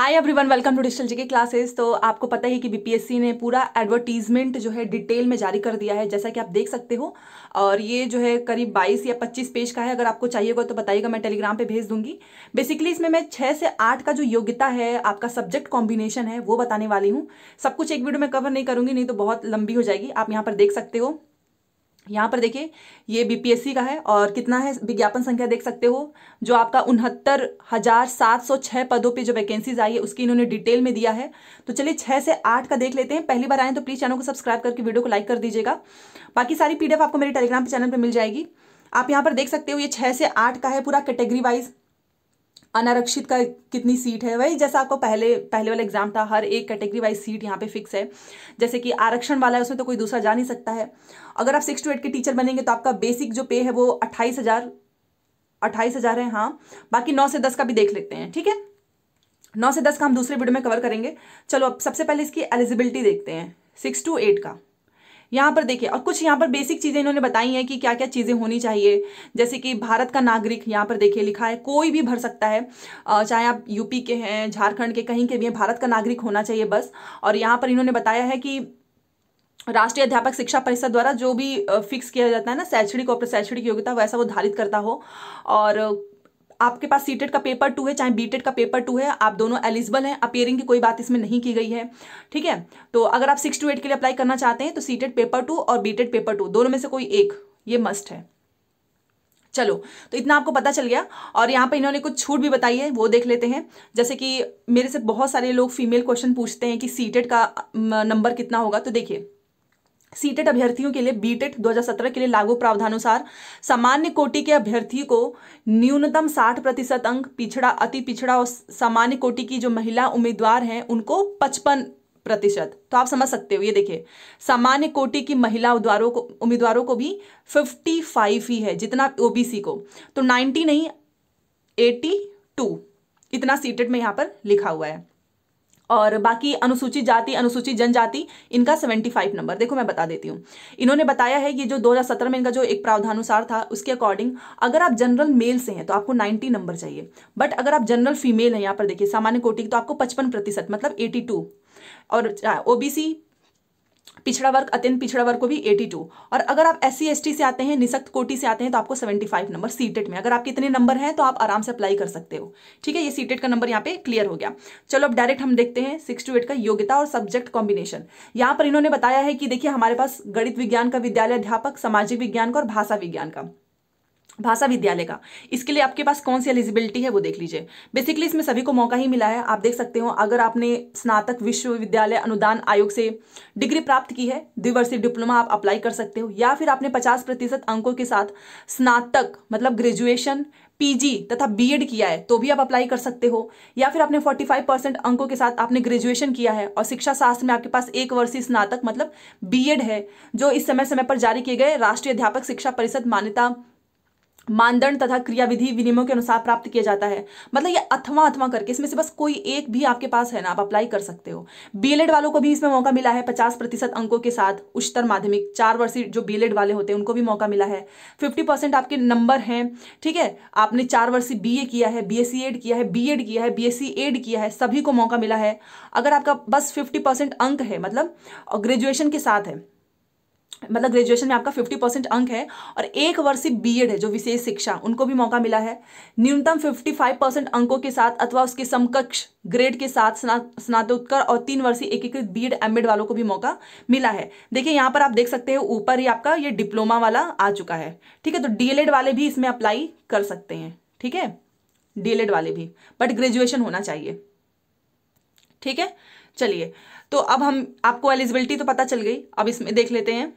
hi everyone welcome to digital G K classes तो आपको पता ही कि बीपीएससी ने पूरा एडवर्टीजमेंट जो है डिटेल में जारी कर दिया है जैसा कि आप देख सकते हो और ये जो है करीब 22 या 25 पेज का है अगर आपको चाहिए होगा तो बताइएगा मैं टेलीग्राम पे भेज दूंगी बेसिकली इसमें मैं छः से आठ का जो योग्यता है आपका सब्जेक्ट कॉम्बिनेशन है वो बताने वाली हूँ सब कुछ एक वीडियो में कवर नहीं करूँगी नहीं तो बहुत लंबी हो जाएगी आप यहाँ पर देख सकते हो यहाँ पर देखिए ये बीपीएससी का है और कितना है विज्ञापन संख्या देख सकते हो जो आपका उनहत्तर हज़ार सात सौ छः पदों पे जो वैकेंसीज आई है उसकी इन्होंने डिटेल में दिया है तो चलिए छः से आठ का देख लेते हैं पहली बार आए तो प्लीज़ चैनल को सब्सक्राइब करके वीडियो को लाइक कर दीजिएगा बाकी सारी पीडीएफ आपको मेरे टेलीग्राम चैनल पर मिल जाएगी आप यहाँ पर देख सकते हो ये छः से आठ का है पूरा कैटेगरी वाइज अनारक्षित का कितनी सीट है वही जैसा आपको पहले पहले वाला एग्जाम था हर एक कैटेगरी वाइज सीट यहाँ पे फिक्स है जैसे कि आरक्षण वाला है उसमें तो कोई दूसरा जा नहीं सकता है अगर आप सिक्स टू एट के टीचर बनेंगे तो आपका बेसिक जो पे है वो अट्ठाईस हज़ार अट्ठाईस हज़ार है हाँ बाकी नौ से दस का भी देख लेते हैं ठीक है नौ से दस का हम दूसरे वीडियो में कवर करेंगे चलो अब सबसे पहले इसकी एलिजिबिलिटी देखते हैं सिक्स टू एट का यहाँ पर देखिए और कुछ यहाँ पर बेसिक चीज़ें इन्होंने बताई हैं कि क्या क्या चीज़ें होनी चाहिए जैसे कि भारत का नागरिक यहाँ पर देखिए लिखा है कोई भी भर सकता है चाहे आप यूपी के हैं झारखंड के कहीं के भी हैं भारत का नागरिक होना चाहिए बस और यहाँ पर इन्होंने बताया है कि राष्ट्रीय अध्यापक शिक्षा परिषद द्वारा जो भी फिक्स किया जाता है ना शैक्षणिक और प्रशैक्षणिक योग्यता वैसा वो धारित करता हो और आपके पास सीटेड का पेपर टू है चाहे बीटेड का पेपर टू है आप दोनों एलिजिबल हैं अपेयरिंग की कोई बात इसमें नहीं की गई है ठीक है तो अगर आप सिक्स टू एट के लिए अप्लाई करना चाहते हैं तो सीटेड पेपर टू और बीटेड पेपर टू दोनों में से कोई एक ये मस्ट है चलो तो इतना आपको पता चल गया और यहाँ पर इन्होंने कुछ छूट भी बताई है वो देख लेते हैं जैसे कि मेरे से बहुत सारे लोग फीमेल क्वेश्चन पूछते हैं कि सीटेड का नंबर कितना होगा तो देखिए सीटेट अभ्यर्थियों के लिए बीटेट 2017 के लिए लागू प्रावधानुसार सामान्य कोटि के अभ्यर्थी को न्यूनतम 60 प्रतिशत अंक पिछड़ा अति पिछड़ा और सामान्य कोटि की जो महिला उम्मीदवार हैं उनको 55 प्रतिशत तो आप समझ सकते हो ये देखिए सामान्य कोटि की महिला उम्मीदवारों को उम्मीदवारों को भी 55 ही है जितना ओबीसी को तो नाइन्टी नहीं एटी इतना सीटेट में यहाँ पर लिखा हुआ है और बाकी अनुसूचित जाति अनुसूचित जनजाति इनका 75 नंबर देखो मैं बता देती हूँ इन्होंने बताया है कि जो 2017 में इनका जो एक प्रावधानुसार था उसके अकॉर्डिंग अगर आप जनरल मेल से हैं तो आपको 90 नंबर चाहिए बट अगर आप जनरल फीमेल हैं यहाँ पर देखिए सामान्य कोटि तो आपको पचपन मतलब एटी और ओबीसी पिछड़ा वर्ग अत्यंत पिछड़ा वर्ग को भी 82 और अगर आप एस सी से आते हैं निशक्त कोटि से आते हैं तो आपको 75 नंबर सीटेट में अगर आपके इतने नंबर हैं तो आप आराम से अप्लाई कर सकते हो ठीक है ये सीटेट का नंबर यहाँ पे क्लियर हो गया चलो अब डायरेक्ट हम देखते हैं सिक्स टू एट का योग्यता और सब्जेक्ट कॉम्बिनेशन यहाँ पर इन्होंने बताया है कि देखिए हमारे पास गणित विज्ञान का विद्यालय अध्यापक सामाजिक विज्ञान का और भाषा विज्ञान का भाषा विद्यालय का इसके लिए आपके पास कौन सी एलिजिबिलिटी है वो देख लीजिए बेसिकली इसमें सभी को मौका ही मिला है आप देख सकते हो अगर आपने स्नातक विश्वविद्यालय अनुदान आयोग से डिग्री प्राप्त की है द्विवर्षीय डिप्लोमा आप अप्लाई कर सकते हो या फिर आपने पचास प्रतिशत अंकों के साथ स्नातक मतलब ग्रेजुएशन पीजी तथा बीएड किया है तो भी आप अप्लाई कर सकते हो या फिर आपने 45 परसेंट अंकों के साथ आपने ग्रेजुएशन किया है और शिक्षा शास्त्र में आपके पास एक वर्षीय स्नातक मतलब बीएड है जो इस समय समय पर जारी किए गए राष्ट्रीय अध्यापक शिक्षा परिषद मान्यता मानदंड तथा क्रियाविधि विनियमों के अनुसार प्राप्त किया जाता है मतलब ये अथवा अथवा करके इसमें से बस कोई एक भी आपके पास है ना आप अप्लाई कर सकते हो बीएलएड e वालों को भी इसमें मौका मिला है पचास प्रतिशत अंकों के साथ उच्चतर माध्यमिक चार वर्षीय जो बीएलएड e वाले होते हैं उनको भी मौका मिला है फिफ्टी परसेंट आपके नंबर हैं ठीक है आपने चार वर्षीय बी किया है बी एड किया है बी किया है बी एड किया है सभी को मौका मिला है अगर आपका बस फिफ्टी परसेंट अंक है मतलब ग्रेजुएशन के साथ है मतलब ग्रेजुएशन में आपका 50 परसेंट अंक है और एक वर्षीय बी है जो विशेष शिक्षा उनको भी मौका मिला है न्यूनतम 55 परसेंट अंकों के साथ अथवा उसके समकक्ष ग्रेड के साथ स्ना, स्नातकोत्तर और तीन वर्षीय एकीकृत एड एमएड वालों को भी मौका मिला है देखिए यहाँ पर आप देख सकते हैं ऊपर ही आपका ये डिप्लोमा वाला आ चुका है ठीक है तो डीएलएड वाले भी इसमें अप्लाई कर सकते हैं ठीक है डीएलएड वाले भी बट ग्रेजुएशन होना चाहिए ठीक है चलिए तो अब हम आपको एलिजिबिलिटी तो पता चल गई अब इसमें देख लेते हैं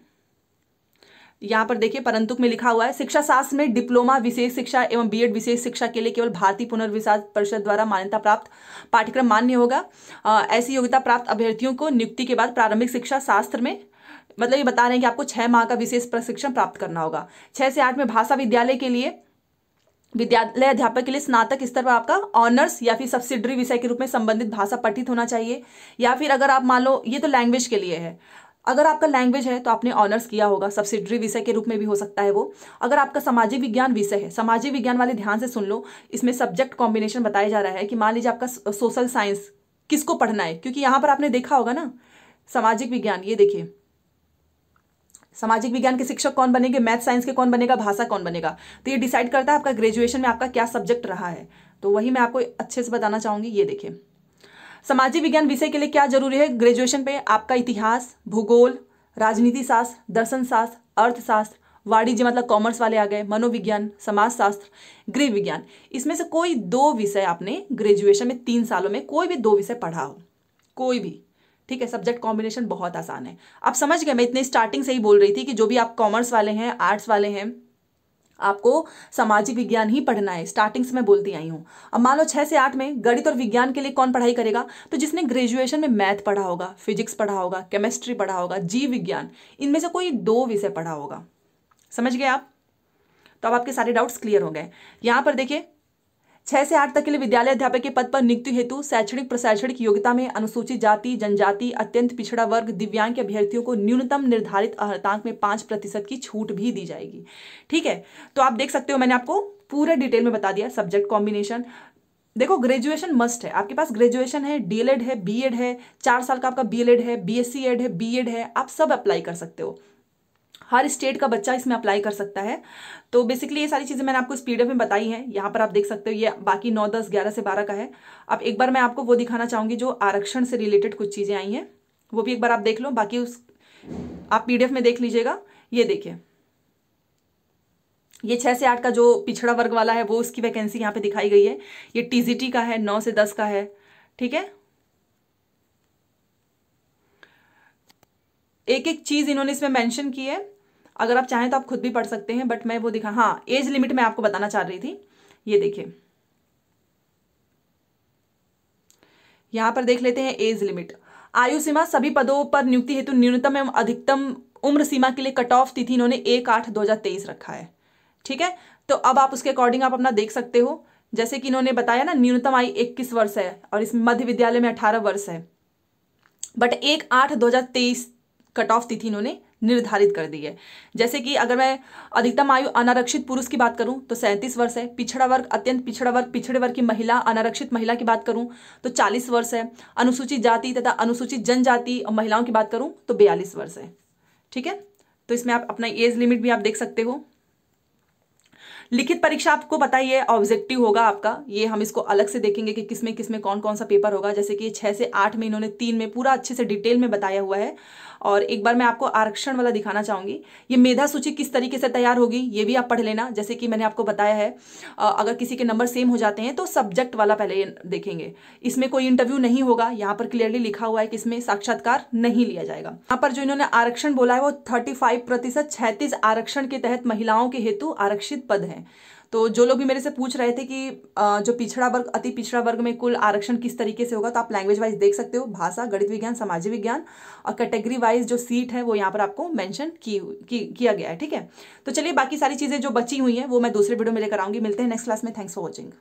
यहाँ पर देखिए परंतु में लिखा हुआ है शिक्षा शास्त्र में डिप्लोमा विशेष शिक्षा एवं बीएड विशेष शिक्षा के लिए केवल भारतीय पुनर्विचार परिषद द्वारा मान्यता प्राप्त पाठ्यक्रम मान्य होगा ऐसी योग्यता प्राप्त अभ्यर्थियों को नियुक्ति के बाद प्रारंभिक शिक्षा शास्त्र में मतलब ये बता रहे हैं कि आपको छह माह का विशेष प्रशिक्षण प्राप्त करना होगा छह से आठ में भाषा विद्यालय के लिए विद्यालय अध्यापक के लिए स्नातक स्तर पर आपका ऑनर्स या फिर सब्सिडरी विषय के रूप में संबंधित भाषा पठित होना चाहिए या फिर अगर आप मान लो ये तो लैंग्वेज के लिए है अगर आपका लैंग्वेज है तो आपने ऑनर्स किया होगा सब्सिडरी विषय के रूप में भी हो सकता है वो अगर आपका सामाजिक विज्ञान विषय है सामाजिक विज्ञान वाले ध्यान से सुन लो इसमें सब्जेक्ट कॉम्बिनेशन बताया जा रहा है कि मान लीजिए आपका सोशल साइंस किसको पढ़ना है क्योंकि यहां पर आपने देखा होगा ना सामाजिक विज्ञान ये देखिए सामाजिक विज्ञान के शिक्षक कौन बनेंगे मैथ साइंस के कौन बनेगा भाषा कौन बनेगा तो ये डिसाइड करता है आपका ग्रेजुएशन में आपका क्या सब्जेक्ट रहा है तो वही मैं आपको अच्छे से बताना चाहूंगी ये देखिए सामाजिक विज्ञान विषय के लिए क्या जरूरी है ग्रेजुएशन पे आपका इतिहास भूगोल राजनीति शास्त्र दर्शन शास्त्र अर्थशास्त्र वाणिज्य मतलब कॉमर्स वाले आ गए मनोविज्ञान समाजशास्त्र गृह विज्ञान इसमें से कोई दो विषय आपने ग्रेजुएशन में तीन सालों में कोई भी दो विषय पढ़ा हो कोई भी ठीक है सब्जेक्ट कॉम्बिनेशन बहुत आसान है आप समझ गए मैं इतने स्टार्टिंग से ही बोल रही थी कि जो भी आप कॉमर्स वाले हैं आर्ट्स वाले हैं आपको सामाजिक विज्ञान ही पढ़ना है स्टार्टिंग से मैं बोलती आई हूँ अब मान लो छः से आठ में गणित और विज्ञान के लिए कौन पढ़ाई करेगा तो जिसने ग्रेजुएशन में मैथ पढ़ा होगा फिजिक्स पढ़ा होगा केमिस्ट्री पढ़ा होगा जीव विज्ञान इनमें से कोई दो विषय पढ़ा होगा समझ गए आप तो अब आपके सारे डाउट्स क्लियर हो गए यहाँ पर देखिए छह से आठ तक के लिए विद्यालय अध्यापक के पद पर नियुक्ति हेतु शैक्षणिक प्रशैक्षणिक योग्यता में अनुसूचित जाति जनजाति अत्यंत पिछड़ा वर्ग दिव्यांग के अभ्यर्थियों को न्यूनतम निर्धारित अर्थांक में पांच प्रतिशत की छूट भी दी जाएगी ठीक है तो आप देख सकते हो मैंने आपको पूरा डिटेल में बता दिया सब्जेक्ट कॉम्बिनेशन देखो ग्रेजुएशन मस्ट है आपके पास ग्रेजुएशन है डीएलएड है बीएड है चार साल का आपका बीएलएड है बीएससी एड है बीएड है आप सब अप्लाई कर सकते हो हर स्टेट का बच्चा इसमें अप्लाई कर सकता है तो बेसिकली ये सारी चीज़ें मैंने आपको इस में बताई हैं यहाँ पर आप देख सकते हो ये बाकी नौ दस ग्यारह से बारह का है अब एक बार मैं आपको वो दिखाना चाहूँगी जो आरक्षण से रिलेटेड कुछ चीज़ें आई हैं वो भी एक बार आप देख लो बाकी उस आप पी में देख लीजिएगा ये देखिए ये छः से आठ का जो पिछड़ा वर्ग वाला है वो उसकी वैकेंसी यहाँ पे दिखाई गई है ये टीजीटी का है नौ से दस का है ठीक है एक एक चीज़ इन्होंने इसमें मेंशन की है अगर आप चाहें तो आप खुद भी पढ़ सकते हैं बट मैं वो दिखा हाँ एज लिमिट मैं आपको बताना चाह रही थी ये देखिए यहां पर देख लेते हैं एज लिमिट आयु सीमा सभी पदों पर नियुक्ति हेतु न्यूनतम एवं अधिकतम उम्र सीमा के लिए कट ऑफ तिथि इन्होंने एक आठ दो हज़ार तेईस रखा है ठीक है तो अब आप उसके अकॉर्डिंग आप अपना देख सकते हो जैसे कि इन्होंने बताया ना न्यूनतम आयु इक्कीस वर्ष है और इस मध्य विद्यालय में अठारह वर्ष है बट एक आठ दो हज़ार तेईस कट ऑफ तिथि इन्होंने निर्धारित कर दी है जैसे कि अगर मैं अधिकतम आयु अनारक्षित पुरुष की बात करूं तो सैंतीस वर्ष है पिछड़ा वर्ग अत्यंत पिछड़ा वर्ग पिछड़े वर्ग की महिला अनारक्षित महिला की बात करूं तो चालीस वर्ष है अनुसूचित जाति तथा अनुसूचित जनजाति और महिलाओं की बात करूं तो बयालीस वर्ष है ठीक है तो इसमें आप अपना एज लिमिट भी आप देख सकते हो लिखित परीक्षा आपको पता ही है ऑब्जेक्टिव होगा आपका ये हम इसको अलग से देखेंगे कि किसमें किसमें कौन कौन सा पेपर होगा जैसे कि छह से आठ में इन्होंने तीन में पूरा अच्छे से डिटेल में बताया हुआ है और एक बार मैं आपको आरक्षण वाला दिखाना चाहूंगी ये मेधा सूची किस तरीके से तैयार होगी ये भी आप पढ़ लेना जैसे कि मैंने आपको बताया है अगर किसी के नंबर सेम हो जाते हैं तो सब्जेक्ट वाला पहले देखेंगे इसमें कोई इंटरव्यू नहीं होगा यहाँ पर क्लियरली लिखा हुआ है कि इसमें साक्षात्कार नहीं लिया जाएगा यहाँ पर जो इन्होंने आरक्षण बोला है वो थर्टी फाइव प्रतिशत आरक्षण के तहत महिलाओं के हेतु आरक्षित पद है हैं तो जो लोग भी मेरे से पूछ रहे थे कि जो पिछड़ा वर्ग अति पिछड़ा वर्ग में कुल आरक्षण किस तरीके से होगा तो आप लैंग्वेज वाइज देख सकते हो भाषा गणित विज्ञान सामाजिक विज्ञान और कैटेगरी वाइज जो सीट है वो यहाँ पर आपको मैंशन की, की किया गया है ठीक है तो चलिए बाकी सारी चीज़ें जो बची हुई हैं वो मैं दूसरे वीडियो में लेकर आऊँगी मिलते हैं नेक्स्ट क्लास में थैंक्स फॉर वॉचिंग